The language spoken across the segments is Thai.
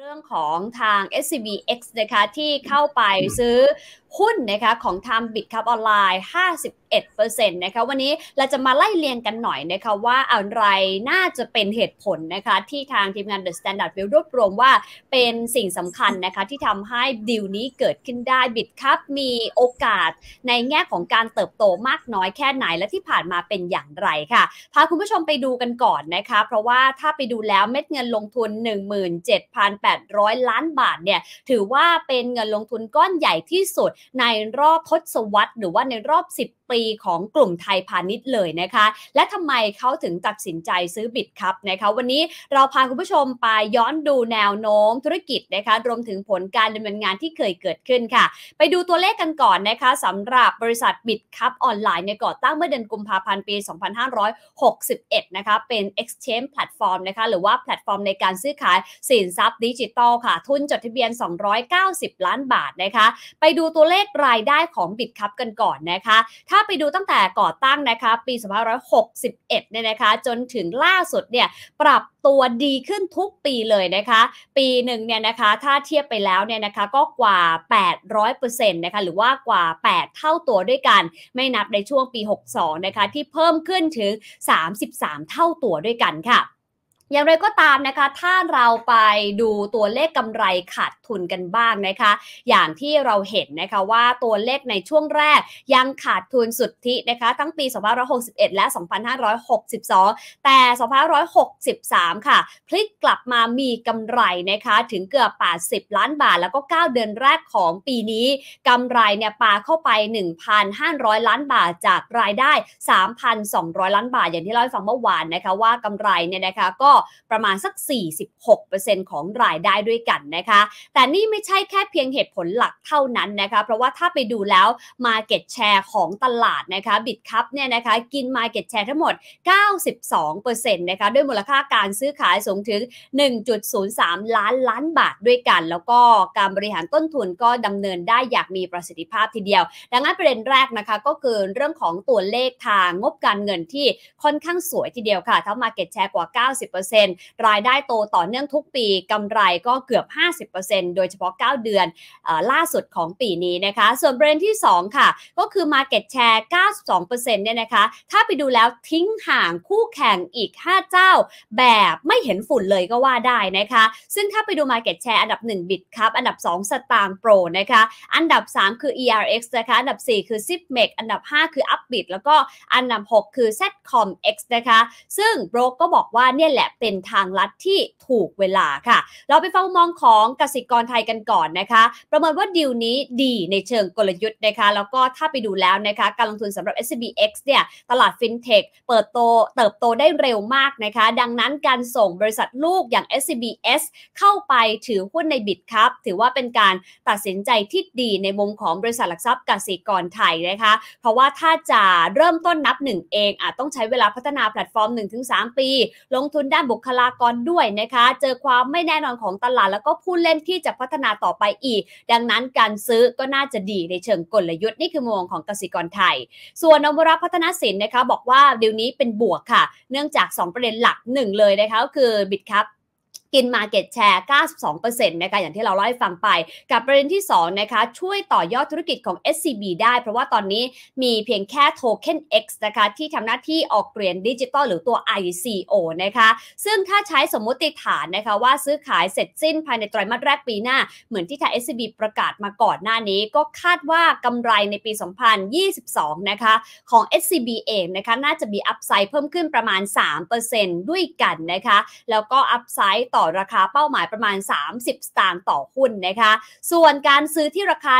เรื่องของทาง SCBX นะคะที่เข้าไปซื้อ หุ้นนะคะของทางบิตครับออนไลน์ 51%นะคะวันนี้เราจะมาไล่เรียงกันหน่อยนะคะว่าอะไรน่าจะเป็นเหตุผลนะคะที่ทางทีมงาน The Standard วิรวบรวมว่าเป็นสิ่งสำคัญนะคะที่ทำให้ดิวนี้เกิดขึ้นได้บิตครับมีโอกาสในแง่ของการเติบโตมากน้อยแค่ไหนและที่ผ่านมาเป็นอย่างไรค่ะพาคุณผู้ชมไปดูกันก่อนนะคะเพราะว่าถ้าไปดูแล้วเม็ดเงินลงทุน 17,000 1,800ล้านบาทเนี่ยถือว่าเป็นเงินลงทุนก้อนใหญ่ที่สุดในรอบทศวรรษหรือว่าในรอบ10ปีของกลุ่มไทยพาณิชย์เลยนะคะ และทำไมเขาถึงตัดสินใจซื้อบิตครับนะคะวันนี้เราพาคุณผู้ชมไปย้อนดูแนวโน้มธุรกิจนะคะรวมถึงผลการดำเนินงานที่เคยเกิดขึ้นค่ะ ไปดูตัวเลขกันก่อนนะคะสำหรับบริษัทบิตครับออนไลน์ในก่อตั้งเมื่อเดือนกุมภาพันธ์ปี 2561 นะคะเป็น exchange platform นะคะหรือว่า แพลตฟอร์มในการซื้อขายสินทรัพย์ดิจิตอลค่ะ ทุนจดทะเบียน 290 ล้านบาทนะคะ ไปดูตัวเลขรายได้ของบิตครับกันก่อนนะคะถ้าไปดูตั้งแต่ก่อตั้งนะคะปี2561 เนี่ยนะคะ จนถึงล่าสุดเนี่ยปรับตัวดีขึ้นทุกปีเลยนะคะ ปีหนึ่งเนี่ยนะคะถ้าเทียบไปแล้วเนี่ยนะคะก็กว่า 800%นะคะหรือว่ากว่า 8 เท่าตัวด้วยกัน ไม่นับในช่วงปี 62 นะคะ ที่เพิ่มขึ้นถึง 33 เท่าตัวด้วยกันค่ะอย่างไรก็ตามนะคะถ้าเราไปดูตัวเลขกำไรขาดทุนกันบ้างนะคะ อย่างที่เราเห็นนะคะว่าตัวเลขในช่วงแรกยังขาดทุนสุทธินะคะทั้งปี2561 และ 2562 แต่2563 ค่ะ พลิกกลับมามีกำไรนะคะถึงเกือบ80 ล้านบาท แล้วก็ 9 เดือนแรกของปีนี้กำไรเนี่ยปาเข้าไป 1,500 ล้านบาทจากรายได้ 3,200 ล้านบาท อย่างที่เล่าให้ฟังเมื่อวานนะคะว่ากำไรเนี่ยนะคะก็ประมาณสัก 46%ของรายได้ด้วยกันนะคะ แต่นี่ไม่ใช่แค่เพียงเหตุผลหลักเท่านั้นนะคะ เพราะว่าถ้าไปดูแล้ว Market Share ของตลาดนะคะบิตคัพเนี่ยนะคะกิน Market Share ทั้งหมด 92%นะคะด้วยมูลค่าการซื้อขายสูงถึง 1.03 ล้านล้านบาทด้วยกัน แล้วก็การบริหารต้นทุนก็ดำเนินได้อย่างมีประสิทธิภาพทีเดียว ดังนั้นประเด็นแรกนะคะก็คือเรื่องของตัวเลขทางงบการเงินที่ค่อนข้างสวยทีเดียวค่ะทั้ง Market Share กว่า 90% 3 0รายได้โตต่อเนื่องทุกปีกำไรก็เกือบ 50%โดยเฉพาะ 9 เดือนอล่าสุดของปีนี้นะคะ ส่วนเบรนที่ 2 ค่ะก็คือ Market Share 92%เนี่ยนะคะ ถ้าไปดูแล้วทิ้งห่างคู่แข่งอีก 5 เจ้าแบบไม่เห็นฝุ่นเลยก็ว่าได้นะคะ ซึ่งถ้าไปดู Market Share อันดับ1บิตครับอันดับ2สตา r ค์โปรนะคะ อันดับ 3 คือ ERX นะคะ อันดับ 4 คือ Zipmec อันดับ 5 คือ Upbit แล้วก็อันดับ 6 คือ Zcomx นะคะซึ่งโบรกก็บอกว่าเนี่ยแหละเป็นทางลัดที่ถูกเวลาค่ะ เราไปฟังมองของกสิกรไทยกันก่อนนะคะ ประเมินว่าดีลนี้ดีในเชิงกลยุทธ์นะคะ แล้วก็ถ้าไปดูแล้วนะคะ การลงทุนสำหรับ SBX เนี่ย ตลาดฟินเทคเปิดโต เติบโตได้เร็วมากนะคะ ดังนั้นการส่งบริษัทลูกอย่าง SBS เข้าไปถือหุ้นในบิตครับ ถือว่าเป็นการตัดสินใจที่ดีในมุมของบริษัทหลักทรัพย์กสิกรไทยนะคะ เพราะว่าถ้าจะเริ่มต้นนับหนึ่งเองอาจต้องใช้เวลาพัฒนาแพลตฟอร์ม 1-3 ปี ลงทุนด้านบุคลากรด้วยนะคะ เจอความไม่แน่นอนของตลาดแล้วก็ผู้เล่นที่จะพัฒนาต่อไปอีก ดังนั้นการซื้อก็น่าจะดีในเชิงกลยุทธ์นี่คือมองของกสิกรไทย ส่วนนวรัพัฒนาสินนะคะบอกว่าเดี๋ยวนี้เป็นบวกค่ะ เนื่องจาก 2 ประเด็นหลัก1เลยนะคะก็คือบิตครับกิน Market Share 92%นะคะอย่างที่เราเล่าให้ฟังไป กับประเด็นที่2นะคะช่วยต่อยอดธุรกิจของ SCB ได้ เพราะว่าตอนนี้มีเพียงแค่โทเค็น X นะคะที่ทำหน้าที่ออกเหรียญดิจิตอลหรือตัว ICO นะคะซึ่งถ้าใช้สมมติฐานนะคะว่าซื้อขายเสร็จสิ้นภายในไตรมาสแรกปีหน้า เหมือนที่ทาง SCB ประกาศมาก่อนหน้านี้ ก็คาดว่ากำไรในปี 2022 นะคะของ SCB เองนะคะน่าจะมีอัพไซด์เพิ่มขึ้นประมาณ 3%ด้วยกันนะคะแล้วก็อัพไซด์ต่ออราคาเป้าหมายประมาณ 30 สตางค์ต่อหุ้นนะคะ ส่วนการซื้อที่ราคา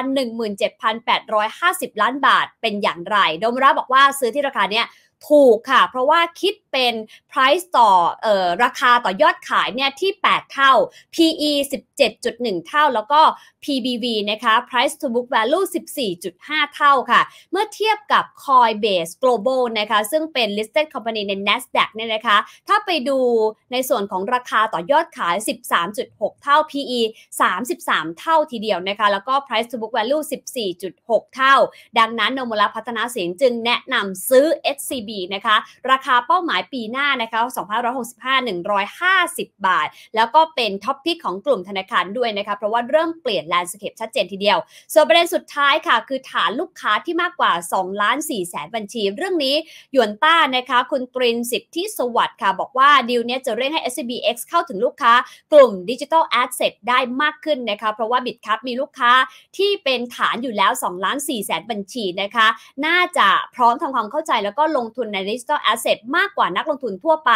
17,850 ล้านบาทเป็นอย่างไรโดมราบอกว่าซื้อที่ราคาเนี้ยถูกค่ะเพราะว่าคิดเป็น price ต่อออราคาต่อยอดขายเนี่ยที่ 8 เท่า PE 17.1 เท่าแล้วก็ PBV นะคะ price to book value 14.5 เท่าค่ะเมื่อเทียบกับ Coinbase Global นะคะซึ่งเป็น listed company ใน NASDAQ เนี่ยนะคะ ถ้าไปดูในส่วนของราคาต่อยอดขาย 13.6 เท่า PE 33 เท่าทีเดียวนะคะแล้วก็ price to book value 14.6 เท่า ดังนั้นนมลพัฒนาเสียงจึงแนะนำซื้อ SCB ีนะคะราคาเป้าหมายปีหน้านะคะ2565 150 บาท แล้วก็เป็นท็อปพิกของกลุ่มธนาคารด้วยนะคะ เพราะว่าเริ่มเปลี่ยนแลนด์สเคปชัดเจนทีเดียว ส่วนประเด็นสุดท้ายค่ะ คือฐานลูกค้าที่มากกว่า2ล้าน4แสนบัญชี เรื่องนี้ยวนต้านะคะ คุณตรินสิทธิสวัสดิ์ค่ะ บอกว่าดีลนี้จะเร่งให้ SBX เข้าถึงลูกค้ากลุ่มดิจิทัลแอสเซทได้มากขึ้นนะคะ เพราะว่าบิตคัพมีลูกค้าที่เป็นฐานอยู่แล้ว2ล้าน4แสนบัญชีนะคะ น่าจะพร้อมทำความเข้าใจแล้วก็ลงทุนนในดิจิทัลแอสเซทมากกว่านักลงทุนทั่วไป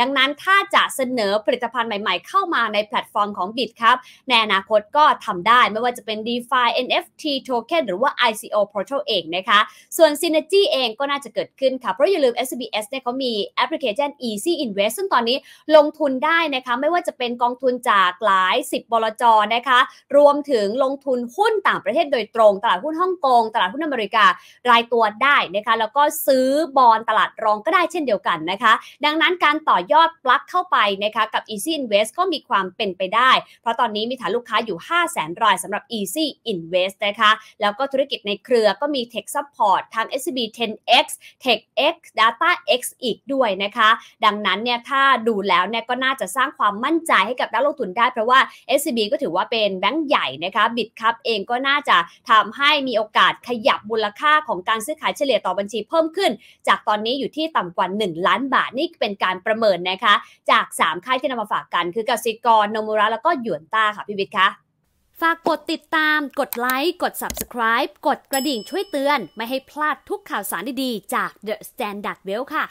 ดังนั้นถ้าจะเสนอผลิตภัณฑ์ใหม่ๆ เข้ามาในแพลตฟอร์มของบิตครับ ในอนาคตก็ทำได้ไม่ว่าจะเป็น d e f i NFT Token หรือว่า ICO Portal เองนะคะ ส่วน Synergy เองก็น่าจะเกิดขึ้นค่ะเพราะอย่าลืม SBS เนี่ยเขามีแอปพลิเคชัน Easy Invest ซึ่งตอนนี้ลงทุนได้นะคะไม่ว่าจะเป็นกองทุนจากหลาย 10บลจนะคะ รวมถึงลงทุนหุ้นต่างประเทศโดยตรงตลาดหุ้นฮ่องกงตลาดหุ้นอเมริการายตัวได้นะคะแล้วก็ซื้อบอลตลาดรองก็ได้เช่นเดียวกันนะคะ ดังนั้นการต่อยอดปลั๊กเข้าไปนะคะกับ Easy Invest ก็มีความเป็นไปได้ เพราะตอนนี้มีฐานลูกค้าอยู่5 0 0แสนรายสำหรับ Easy Invest นะคะแล้วก็ธุรกิจในเครือก็มี Tech Support ทาง s b 10x TechX DataX อีกด้วยนะคะ ดังนั้นเนี่ยถ้าดูแล้วเนี่ยก็น่าจะสร้างความมั่นใจให้กับนักลงทุนได้เพราะว่า SCB ก็ถือว่าเป็นแบงก์ใหญ่นะคะบิตครับเองก็น่าจะทำให้มีโอกาสขยับมูลค่าของการซื้อขายเฉลี่ยต่อบัญชีเพิ่มขึ้น จากตอนนี้อยู่ที่ต่ำกว่า1ล้านบาทนี่เป็นการประเมินนะคะ จาก 3ค่ายที่นำมาฝากกัน คือกสิกรโนมูระแล้วก็หยวนต้าค่ะพี่บิย์คะฝากกดติดตามกดไลค์กด subscribe กดกระดิ่งช่วยเตือนไม่ให้พลาดทุกข่าวสารดีๆ จาก The Standard Well ค่ะ